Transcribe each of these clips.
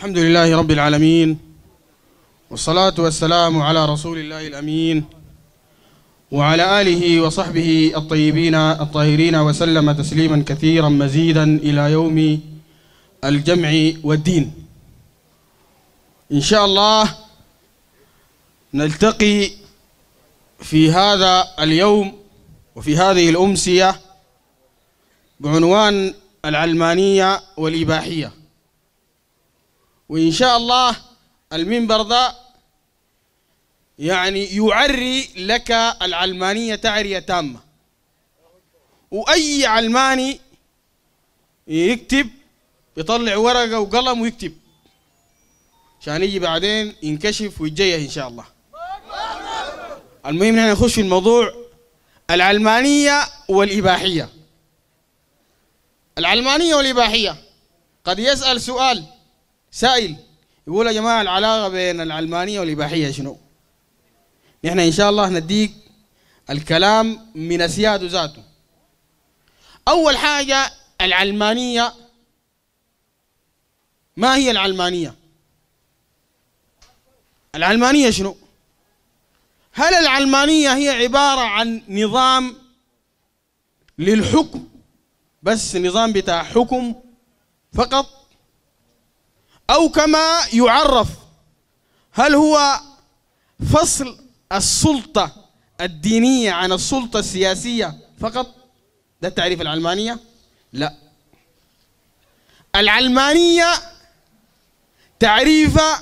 الحمد لله رب العالمين والصلاة والسلام على رسول الله الأمين وعلى آله وصحبه الطيبين الطاهرين وسلم تسليما كثيرا مزيدا إلى يوم الجمع والدين إن شاء الله نلتقي في هذا اليوم وفي هذه الأمسية بعنوان العلمانية والإباحية وإن شاء الله المنبر ده يعني يعري لك العلمانية تعرية تامة وأي علماني يكتب يطلع ورقة وقلم ويكتب عشان يجي بعدين ينكشف ويتجيه إن شاء الله المهم نحن نخش في الموضوع العلمانية والإباحية العلمانية والإباحية قد يسأل سؤال سائل يقول يا جماعة العلاقة بين العلمانية والإباحية شنو؟ نحن إن شاء الله نديك الكلام من اسياده ذاته أول حاجة العلمانية ما هي العلمانية؟ العلمانية شنو؟ هل العلمانية هي عبارة عن نظام للحكم بس نظام بتاع حكم فقط أو كما يعرف هل هو فصل السلطة الدينية عن السلطة السياسية فقط ده تعريف العلمانية لا العلمانية تعريفة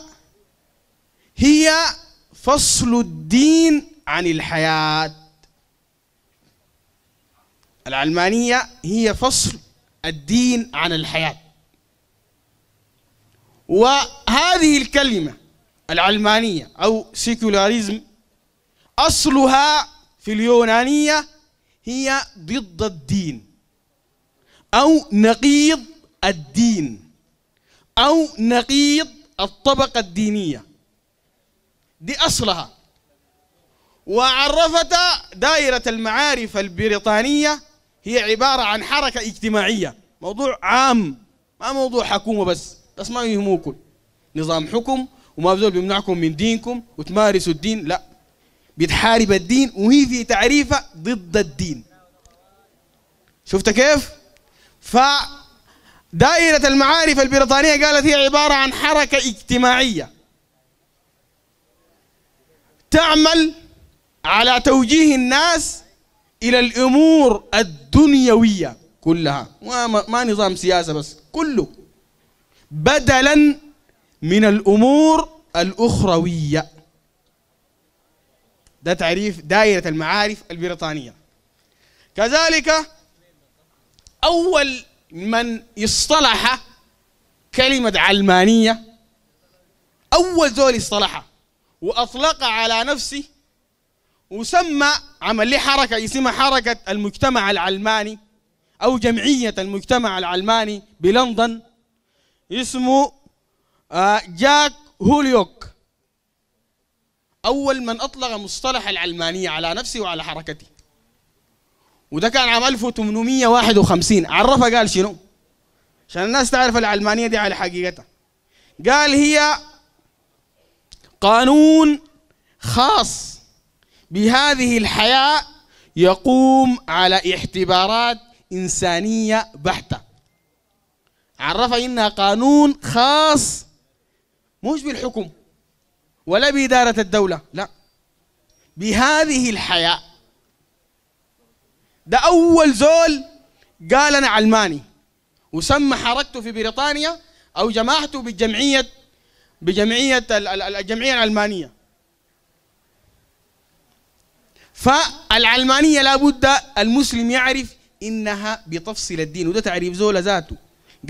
هي فصل الدين عن الحياة العلمانية هي فصل الدين عن الحياة وهذه الكلمة العلمانية أو سيكولاريزم أصلها في اليونانية هي ضد الدين أو نقيض الدين أو نقيض الطبقة الدينية دي أصلها وعرفت دائرة المعارف البريطانية هي عبارة عن حركة اجتماعية موضوع عام ما موضوع حكومة بس بس ما يهموكم نظام حكم وما بزول بيمنعكم من دينكم وتمارسوا الدين لا بتحارب الدين وهي في تعريفها ضد الدين شفت كيف؟ فدائرة المعارف البريطانية قالت هي عبارة عن حركة اجتماعية تعمل على توجيه الناس إلى الأمور الدنيوية كلها ما, ما نظام سياسة بس كله بدلا من الأمور الأخروية ده تعريف دائرة المعارف البريطانية كذلك أول من اصطلح كلمة علمانية أول زول اصطلحها وأطلق على نفسه وسمى عمل لي حركة اسمها حركة المجتمع العلماني أو جمعية المجتمع العلماني بلندن اسمه آه، جاك هوليوك أول من أطلق مصطلح العلمانية على نفسي وعلى حركتي وده كان عام 1851 عرفها قال شنو عشان الناس تعرف العلمانية دي على حقيقتها قال هي قانون خاص بهذه الحياة يقوم على اعتبارات إنسانية بحتة عرفها إنها قانون خاص مش بالحكم ولا بإدارة الدولة لا بهذه الحياة ده أول زول قال أنا علماني وسمى حركته في بريطانيا أو جماعته بالجمعية بجمعية الجمعية العلمانية فالعلمانية لابد المسلم يعرف إنها بتفصل الدين وده تعريف زول ذاته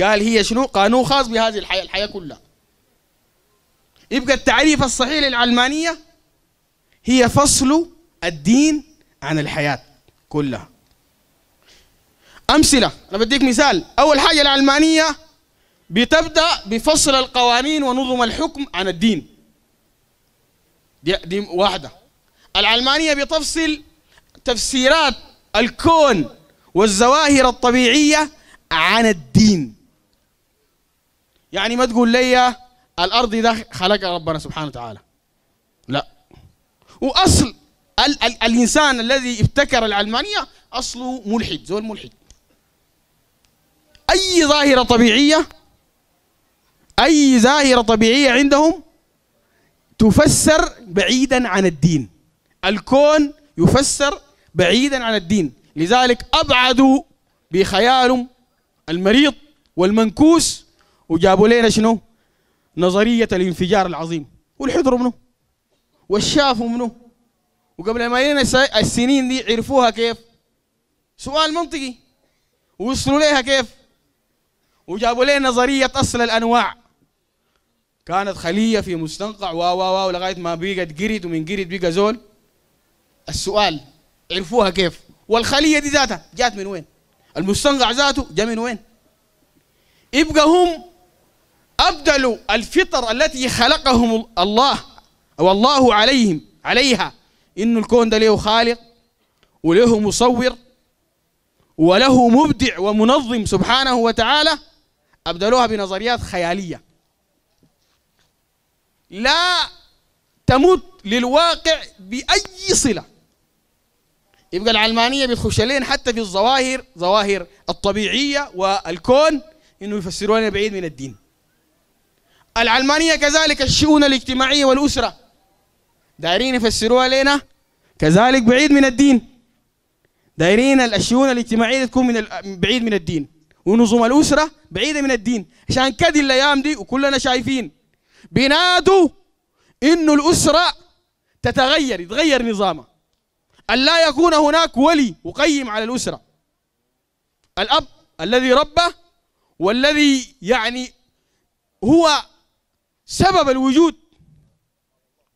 قال هي شنو قانون خاص بهذه الحياة الحياة كلها يبقى التعريف الصحيح للعلمانية هي فصل الدين عن الحياة كلها أمثلة أنا بديك مثال أول حاجة العلمانية بتبدأ بفصل القوانين ونظم الحكم عن الدين دي, دي واحدة العلمانية بتفصل تفسيرات الكون والزواهر الطبيعية عن الدين يعني ما تقول لي الارض ده خلقها ربنا سبحانه وتعالى لا واصل ال ال الانسان الذي ابتكر العلمانيه اصله ملحد زول ملحد اي ظاهره طبيعيه اي ظاهره طبيعيه عندهم تفسر بعيدا عن الدين الكون يفسر بعيدا عن الدين لذلك ابعدوا بخيالهم المريض والمنكوس وجابوا لنا شنو؟ نظريه الانفجار العظيم والحضر منه والشافوا منه وقبل ما لنا السنين دي عرفوها كيف؟ سؤال منطقي ووصلوا لها كيف؟ وجابوا لنا نظريه اصل الانواع كانت خليه في مستنقع وا وا وا لغايه ما بقت قرد ومن قرد بقى زول السؤال عرفوها كيف؟ والخليه دي ذاتها جات من وين؟ المستنقع ذاته جاء من وين؟ يبقى هم أبدلوا الفطر التي خلقهم الله أو الله عليهم عليها إنه الكون ده له خالق وله مصور وله مبدع ومنظم سبحانه وتعالى أبدلوها بنظريات خيالية لا تمت للواقع بأي صلة يبقى العلمانية بتخش لين حتى في الظواهر ظواهر الطبيعية والكون إنه يفسرونها بعيد من الدين العلمانية كذلك الشؤون الاجتماعية والأسرة دايرين يفسروها لنا كذلك بعيد من الدين دايرين الشؤون الاجتماعية تكون من بعيد من الدين ونظم الأسرة بعيدة من الدين عشان كذي الأيام دي وكلنا شايفين بينادوا إنه الأسرة تتغير يتغير نظامها ان لا يكون هناك ولي مقيم على الأسرة الأب الذي ربه والذي يعني هو سبب الوجود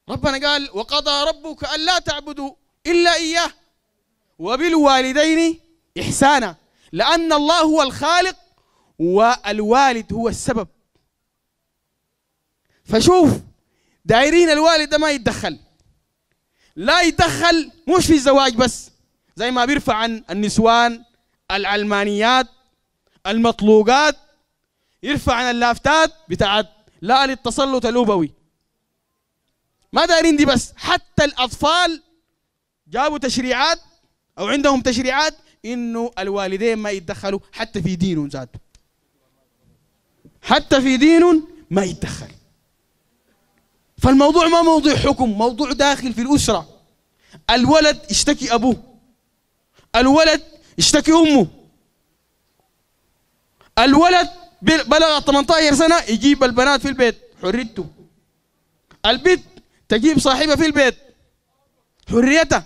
ربنا قال وقضى ربك ألا تعبدوا إلا إياه وبالوالدين إحسانا لأن الله هو الخالق والوالد هو السبب فشوف دايرين الوالد ده ما يتدخل لا يتدخل مش في الزواج بس زي ما بيرفع عن النسوان العلمانيات المطلوقات يرفع عن اللافتات بتاعت لا للتسلط الأبوي ما دارين دي بس حتى الأطفال جابوا تشريعات أو عندهم تشريعات إنه الوالدين ما يتدخلوا حتى في دينهم ذاته حتى في دينهم ما يتدخل فالموضوع ما موضوع حكم موضوع داخل في الأسرة الولد اشتكي أبوه الولد اشتكي أمه الولد بلغ 18 سنه يجيب البنات في البيت حريته البيت تجيب صاحبها في البيت حريتها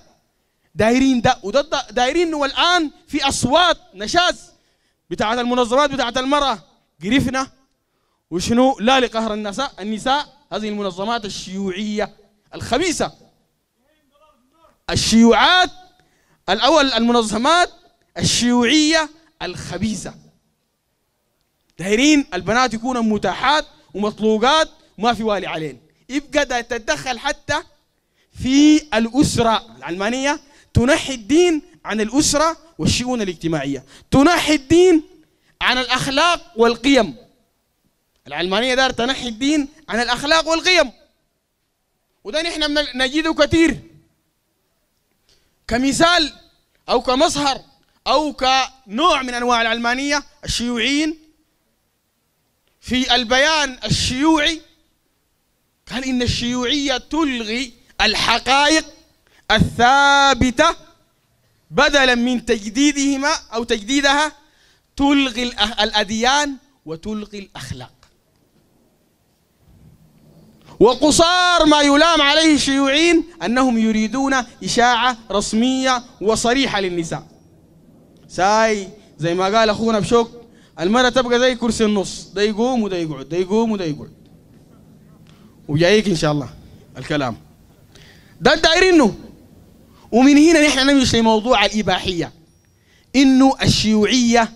دايرين ده دا وده دايرين والان في اصوات نشاز بتاعت المنظمات بتاعت المراه قرفنا وشنو لا لقهر النساء النساء هذه المنظمات الشيوعيه الخبيثه الشيوعات الاول المنظمات الشيوعيه الخبيثه دايرين البنات يكونوا متاحات ومطلوقات وما في والي عليهم يبقى ده تتدخل حتى في الأسرة العلمانية تنحي الدين عن الأسرة والشؤون الاجتماعية تنحي الدين عن الأخلاق والقيم العلمانية دار تنحي الدين عن الأخلاق والقيم وده نحن نجده كثير كمثال أو كمظهر أو كنوع من أنواع العلمانية الشيوعيين في البيان الشيوعي قال إن الشيوعية تلغي الحقائق الثابتة بدلا من تجديدهما أو تجديدها تلغي الأديان وتلغي الأخلاق وقصار ما يلام عليه الشيوعيين أنهم يريدون إشاعة رسمية وصريحة للنساء ساي زي ما قال أخونا بشوك المرأة تبقى زي كرسي النص ده يقوم وده يقعد ده يقوم وده يقعد وجايك إن شاء الله الكلام ده دايرينه ومن هنا نحن نمشي لموضوع الإباحية إنه الشيوعية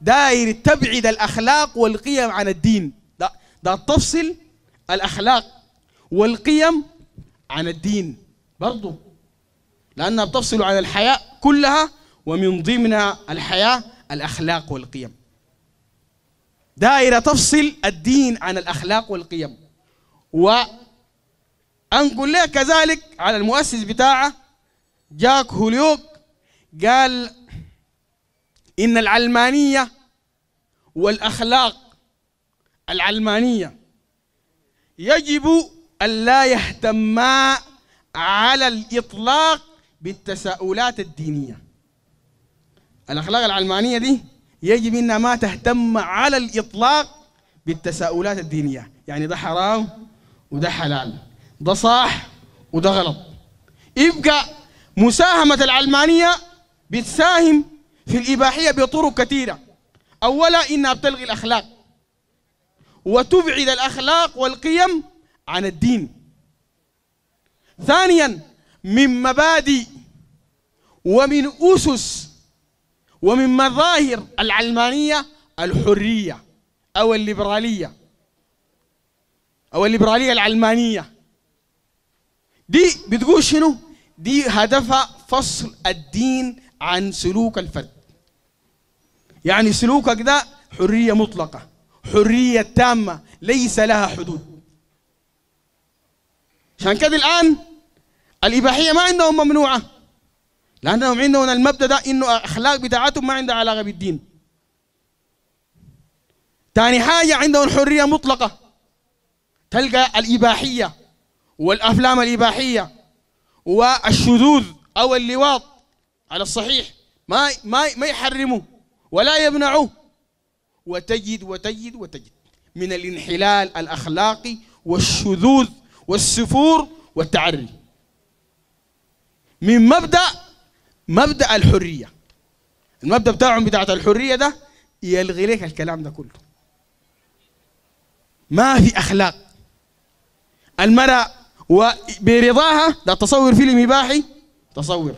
داير تبعد الأخلاق والقيم عن الدين ده, ده تفصل الأخلاق والقيم عن الدين برضو لأنها بتفصل عن الحياة كلها ومن ضمنها الحياة الأخلاق والقيم دائرة تفصل الدين عن الأخلاق والقيم وأنقل لك كذلك على المؤسس بتاعه جاك هوليوك قال إن العلمانية والأخلاق العلمانية يجب أن لا يهتما على الإطلاق بالتساؤلات الدينية الأخلاق العلمانية دي يجب ما تهتم على الإطلاق بالتساؤلات الدينية يعني ده حرام وده حلال ده صح وده غلط يبقى مساهمة العلمانية بتساهم في الإباحية بطرق كثيرة أولا إنها بتلغي الأخلاق وتبعد الأخلاق والقيم عن الدين ثانيا من مبادئ ومن أسس ومن مظاهر العلمانية الحرية أو الليبرالية أو الليبرالية العلمانية دي بتقول شنو؟ دي هدفها فصل الدين عن سلوك الفرد يعني سلوكك ده حرية مطلقة حرية تامة ليس لها حدود عشان كده الآن الإباحية ما عندهم ممنوعة لأنهم عندهم المبدأ ده إنه الاخلاق بتاعتهم ما عندها علاقة بالدين ثاني حاجة عندهم حرية مطلقة تلقى الإباحية والأفلام الإباحية والشذوذ أو اللواط على الصحيح ما ما ما يحرموا ولا يمنعوه وتجد وتجد وتجد من الانحلال الأخلاقي والشذوذ والسفور والتعري من مبدأ مبدا الحريه المبدا بتاعهم بتاعت الحريه ده يلغي لك الكلام ده كله ما في اخلاق المراه وبرضاها ده تصور فيلم اباحي تصور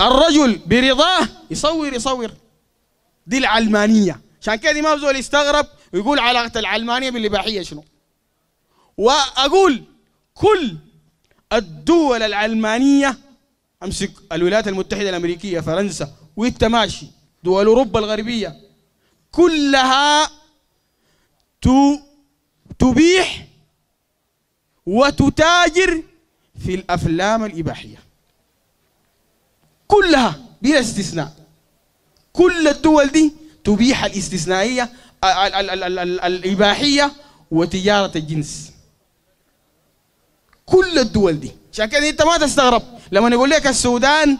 الرجل برضاه يصور يصور دي العلمانيه عشان كده ما بزول يستغرب ويقول علاقه العلمانيه بالاباحيه شنو واقول كل الدول العلمانيه امسك الولايات المتحده الامريكيه فرنسا وانت ماشي دول اوروبا الغربيه كلها تبيح وتتاجر في الافلام الاباحيه كلها بلا استثناء كل الدول دي تبيح الاستثنائيه الاباحيه وتجاره الجنس كل الدول دي عشان كده انت ما تستغرب لما يقول لك السودان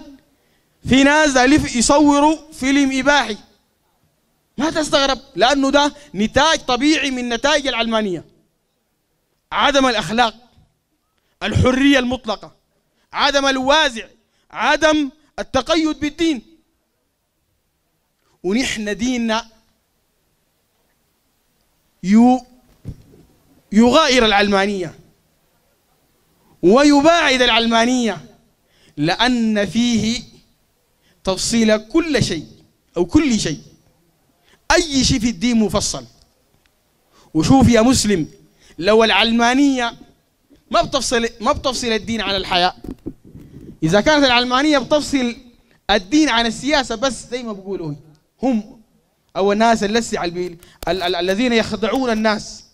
في ناس يصوروا فيلم إباحي ما تستغرب لأنه ده نتاج طبيعي من نتائج العلمانية عدم الأخلاق الحرية المطلقة عدم الوازع عدم التقيد بالدين ونحن ديننا يو يغاير العلمانية ويباعد العلمانية لأن فيه تفصيل كل شيء أو كل شيء أي شيء في الدين مفصل وشوف يا مسلم لو العلمانية ما بتفصل ما بتفصل الدين عن الحياة إذا كانت العلمانية بتفصل الدين عن السياسة بس زي ما بيقولوا هم أو الناس اللي الذين يخدعون الناس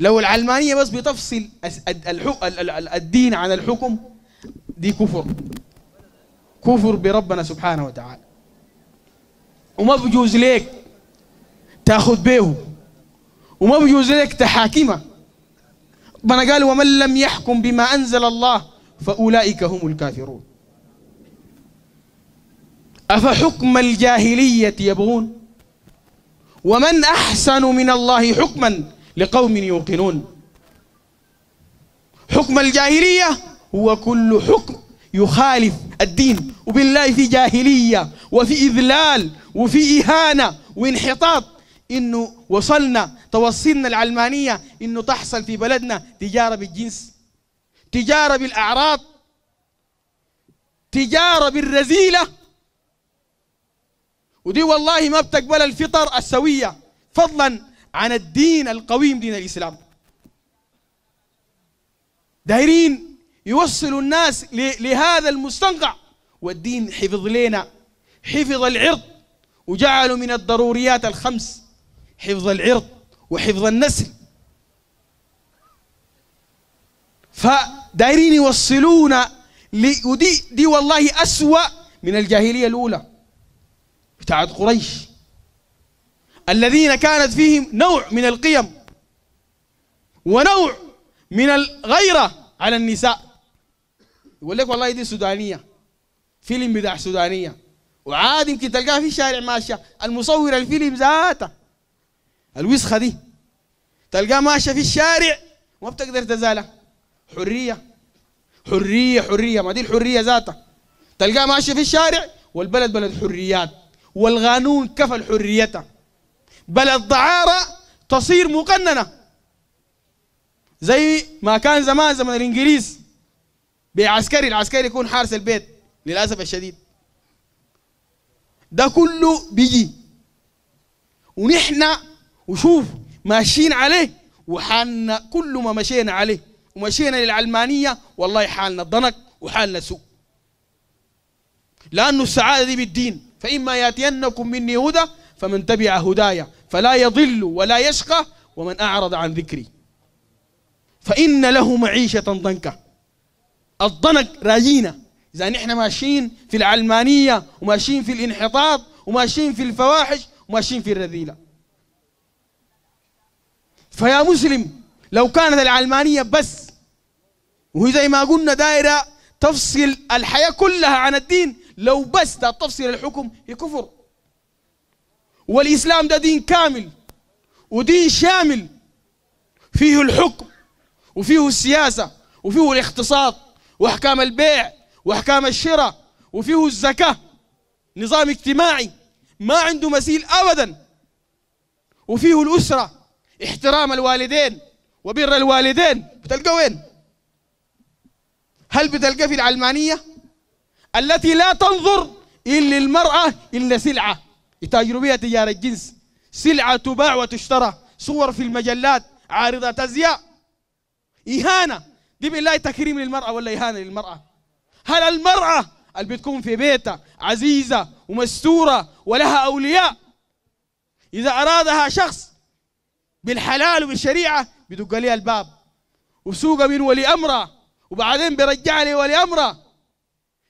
لو العلمانية بس بتفصل الدين عن الحكم دي كفر كفر بربنا سبحانه وتعالى وما بجوز ليك تاخذ به وما بجوز لك تحاكمه ربنا قال ومن لم يحكم بما انزل الله فاولئك هم الكافرون افحكم الجاهليه يبغون ومن احسن من الله حكما لقوم يوقنون حكم الجاهليه هو كل حكم يخالف الدين وبالله في جاهلية وفي إذلال وفي إهانة وانحطاط إنه وصلنا توصلنا العلمانية إنه تحصل في بلدنا تجارة بالجنس تجارة بالأعراض تجارة بالرزيلة ودي والله ما بتقبل الفطر السوية فضلا عن الدين القويم دين الإسلام دايرين يوصلوا الناس لهذا المستنقع والدين حفظ لنا حفظ العرض وجعلوا من الضروريات الخمس حفظ العرض وحفظ النسل فدايرين يوصلونا ودي دي والله أسوأ من الجاهلية الأولى بتاعت قريش الذين كانت فيهم نوع من القيم ونوع من الغيرة على النساء يقول لك والله دي سودانيه فيلم بتاع سودانيه وعادي يمكن تلقاها في الشارع ماشيه المصور الفيلم ذاته الوسخه دي تلقاها ماشيه في الشارع وما بتقدر تزالها حريه حريه حريه ما دي الحريه ذاتها تلقاها ماشيه في الشارع والبلد بلد حريات والقانون كفل حريتها بلد ضعاره تصير مقننه زي ما كان زمان زمن الانجليز بعسكري العسكري يكون حارس البيت للاسف الشديد ده كله بيجي ونحن وشوف ماشيين عليه وحالنا كل ما مشينا عليه ومشينا للعلمانية والله حالنا ضنك وحالنا سوء لانه السعادة دي بالدين فإما يأتينكم مني هدى فمن تبع هدايا فلا يضل ولا يشقى ومن أعرض عن ذكري فإن له معيشة ضنكة الضنك راجينا إذا نحن ماشيين في العلمانية وماشيين في الانحطاط وماشيين في الفواحش وماشيين في الرذيلة فيا مسلم لو كانت العلمانية بس وهي زي ما قلنا دائرة تفصل الحياة كلها عن الدين لو بس ده تفصل الحكم هي كفر والإسلام ده دين كامل ودين شامل فيه الحكم وفيه السياسة وفيه الاقتصاد واحكام البيع واحكام الشراء وفيه الزكاه نظام اجتماعي ما عنده مثيل ابدا وفيه الاسره احترام الوالدين وبر الوالدين بتلقى وين؟ هل بتلقى في العلمانيه؟ التي لا تنظر الا للمراه الا سلعه يتاجروا بها تجاره الجنس سلعه تباع وتشترى صور في المجلات عارضه ازياء اهانه دي بالله تكريم للمرأة ولا إهانة للمرأة هل المرأة اللي بتكون في بيتها عزيزة ومستورة ولها أولياء إذا أرادها شخص بالحلال وبالشريعة بدق عليها الباب وسوق من ولي أمره وبعدين بيرجع لي ولي أمره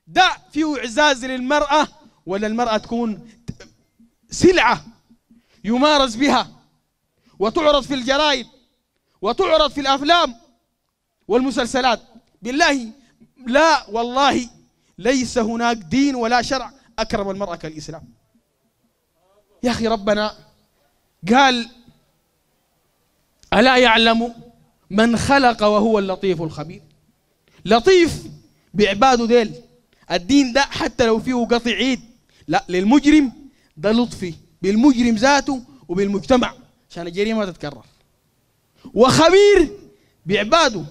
ده فيه إعزاز للمرأة ولا المرأة تكون سلعة يمارس بها وتعرض في الجرائد وتعرض في الأفلام والمسلسلات بالله لا والله ليس هناك دين ولا شرع أكرم المرأة كالإسلام يا أخي ربنا قال ألا يعلم من خلق وهو اللطيف الخبير لطيف بعباده ديل الدين ده حتى لو فيه قطع عيد لا للمجرم ده لطفي بالمجرم ذاته وبالمجتمع عشان الجريمة تتكرر وخبير بعباده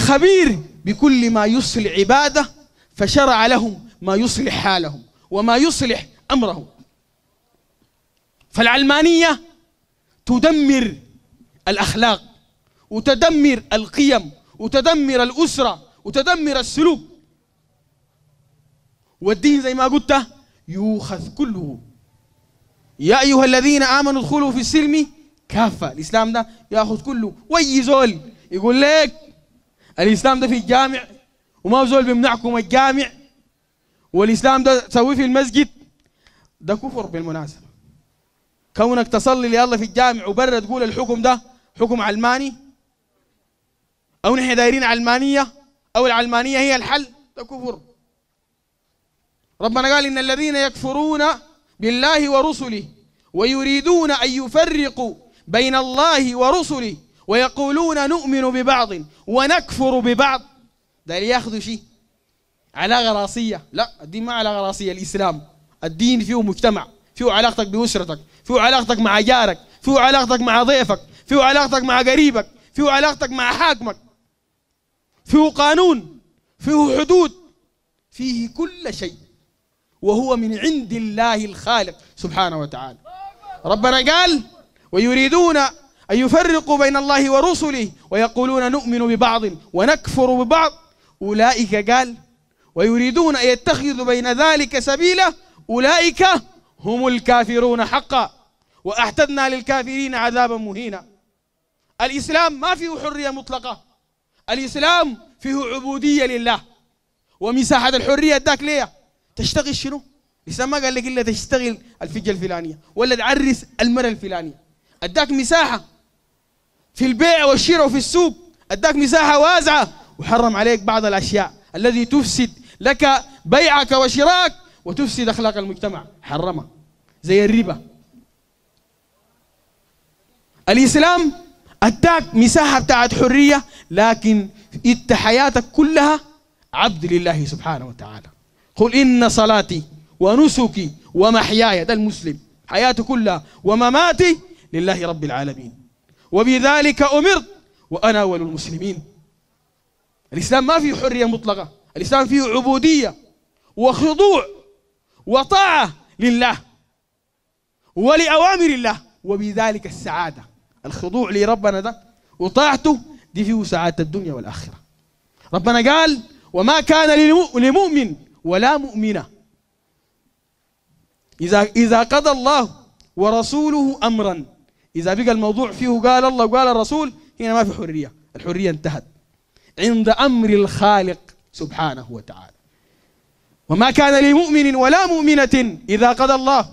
خبير بكل ما يصلح عباده فشرع لهم ما يصلح حالهم وما يصلح امرهم فالعلمانيه تدمر الاخلاق وتدمر القيم وتدمر الاسره وتدمر السلوك والدين زي ما قلت يؤخذ كله يا ايها الذين امنوا ادخلوا في السلم كافه الاسلام ده ياخذ كله زول يقول لك الاسلام ده في الجامع وما زول بيمنعكم الجامع والاسلام ده تسويه في المسجد ده كفر بالمناسبه كونك تصلي لله في الجامع وبرا تقول الحكم ده حكم علماني او نحن دايرين علمانيه او العلمانيه هي الحل ده كفر ربنا قال ان الذين يكفرون بالله ورسله ويريدون ان يفرقوا بين الله ورسله ويقولون نؤمن ببعض ونكفر ببعض ده ياخذوا شيء علاقه راسيه لا الدين ما علاقه راسيه الاسلام الدين فيه مجتمع فيه علاقتك باسرتك فيه علاقتك مع جارك فيه علاقتك مع ضيفك فيه علاقتك مع قريبك فيه علاقتك مع حاكمك فيه قانون فيه حدود فيه كل شيء وهو من عند الله الخالق سبحانه وتعالى ربنا قال ويريدون أن يفرقوا بين الله ورسله ويقولون نؤمن ببعض ونكفر ببعض أولئك قال ويريدون أن يتخذوا بين ذلك سبيلا أولئك هم الكافرون حقا وأعتدنا للكافرين عذابا مهينا الإسلام ما فيه حرية مطلقة الإسلام فيه عبودية لله ومساحة الحرية اداك ليه تشتغل شنو الإسلام ما قال لك إلا تشتغل الفجة الفلانية ولا تعرس المرأة الفلانية اداك مساحة في البيع والشراء وفي السوق أداك مساحة واسعة وحرم عليك بعض الأشياء الذي تفسد لك بيعك وشراك وتفسد أخلاق المجتمع حرمها زي الربا الإسلام أداك مساحة بتاعت حرية لكن أنت حياتك كلها عبد لله سبحانه وتعالى قل إن صلاتي ونسكي ومحياي ده المسلم حياته كلها ومماتي لله رب العالمين وبذلك أمرت وأنا أول المسلمين الإسلام ما فيه حرية مطلقة الإسلام فيه عبودية وخضوع وطاعة لله ولأوامر الله وبذلك السعادة الخضوع لربنا ده وطاعته دي فيه سعادة الدنيا والآخرة ربنا قال وما كان لمؤمن ولا مؤمنة إذا إذا قضى الله ورسوله أمرا إذا بقى الموضوع فيه قال الله وقال الرسول هنا ما في حرية الحرية انتهت عند أمر الخالق سبحانه وتعالى وما كان لمؤمن ولا مؤمنة إذا قضى الله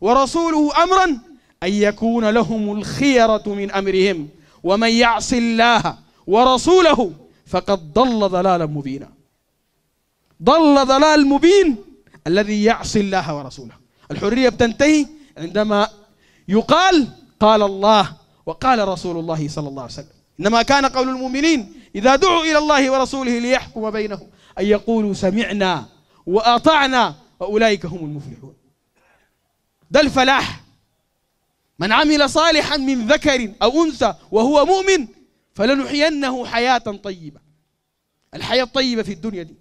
ورسوله أمرا أن يكون لهم الخيرة من أمرهم ومن يعص الله ورسوله فقد ضل ضلالا مبينا ضل ضلال مبين الذي يعصي الله ورسوله الحرية بتنتهي عندما يقال قال الله وقال رسول الله صلى الله عليه وسلم إنما كان قول المؤمنين إذا دعوا إلى الله ورسوله ليحكم بينهم أن يقولوا سمعنا وأطعنا وأولئك هم المفلحون ده الفلاح من عمل صالحا من ذكر أو أنثى وهو مؤمن فلنحيينه حياة طيبة الحياة الطيبة في الدنيا دي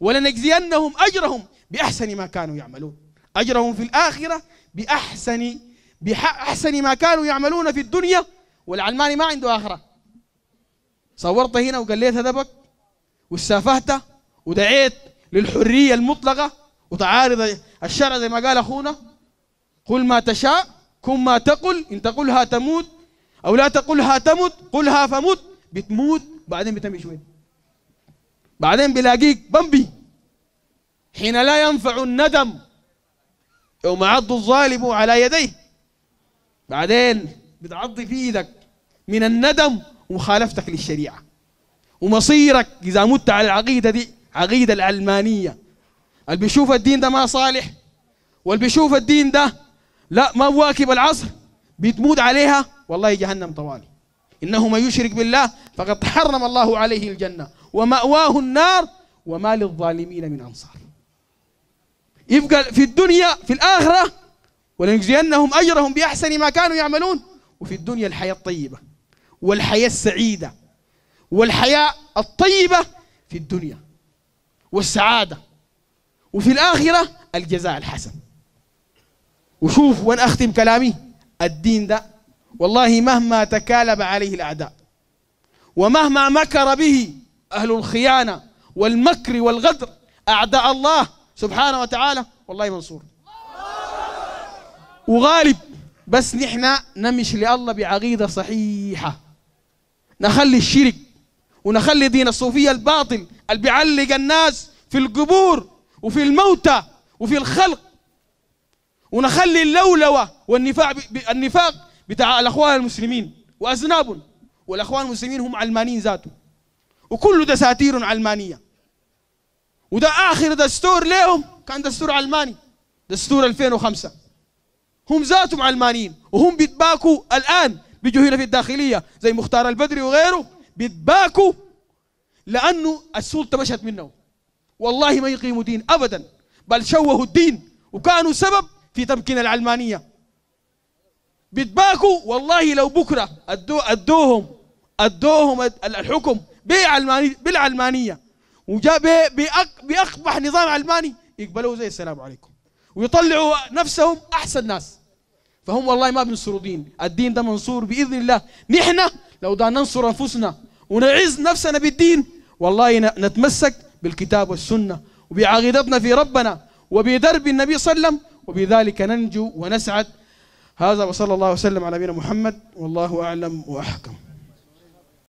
ولنجزينهم أجرهم بأحسن ما كانوا يعملون أجرهم في الآخرة بأحسن بأحسن ما كانوا يعملون في الدنيا والعلماني ما عنده آخرة صورت هنا وقليت هدبك واستافهت ودعيت للحرية المطلقة وتعارض الشرع زي ما قال أخونا قل ما تشاء كن ما تقل إن تقلها تموت أو لا تقلها تمت قلها فمت بتموت بعدين بتمشي شوي بعدين بلاقيك بمبي حين لا ينفع الندم يوم عض الظالم على يديه بعدين بتعضي في ايدك من الندم ومخالفتك للشريعه ومصيرك اذا مت على العقيده دي عقيده العلمانيه اللي بيشوف الدين ده ما صالح واللي بيشوف الدين ده لا ما واكب العصر بتموت عليها والله جهنم طوالي انه من يشرك بالله فقد حرم الله عليه الجنه وماواه النار وما للظالمين من انصار يبقى في الدنيا في الاخره ولنجزينهم أجرهم بأحسن ما كانوا يعملون وفي الدنيا الحياة الطيبة والحياة السعيدة والحياة الطيبة في الدنيا والسعادة وفي الآخرة الجزاء الحسن وشوف وين أختم كلامي الدين ده والله مهما تكالب عليه الأعداء ومهما مكر به أهل الخيانة والمكر والغدر أعداء الله سبحانه وتعالى والله منصور وغالب بس نحن نمشي لله بعقيدة صحيحة نخلي الشرك ونخلي دين الصوفية الباطل اللي بيعلق الناس في القبور وفي الموتى وفي الخلق ونخلي اللولوة والنفاق النفاق بتاع الأخوان المسلمين وأذناب والأخوان المسلمين هم علمانيين ذاته وكله دساتير علمانية وده آخر دستور لهم كان دستور علماني دستور 2005 هم ذاتهم علمانيين وهم بيتباكوا الآن بيجوا في الداخلية زي مختار البدري وغيره بيتباكوا لأنه السلطة مشت منهم والله ما يقيموا دين أبدا بل شوهوا الدين وكانوا سبب في تمكين العلمانية بيتباكوا والله لو بكرة أدو أدوهم أدوهم الحكم بالعلمانية, بالعلمانية وجاء بأقبح نظام علماني يقبلوه زي السلام عليكم ويطلعوا نفسهم أحسن ناس فهم والله ما بينصروا دين الدين ده منصور باذن الله نحن لو دعنا ننصر انفسنا ونعز نفسنا بالدين والله نتمسك بالكتاب والسنه وبعقيدتنا في ربنا وبدرب النبي صلى الله عليه وسلم وبذلك ننجو ونسعد هذا وصلى الله وسلم على نبينا محمد والله اعلم واحكم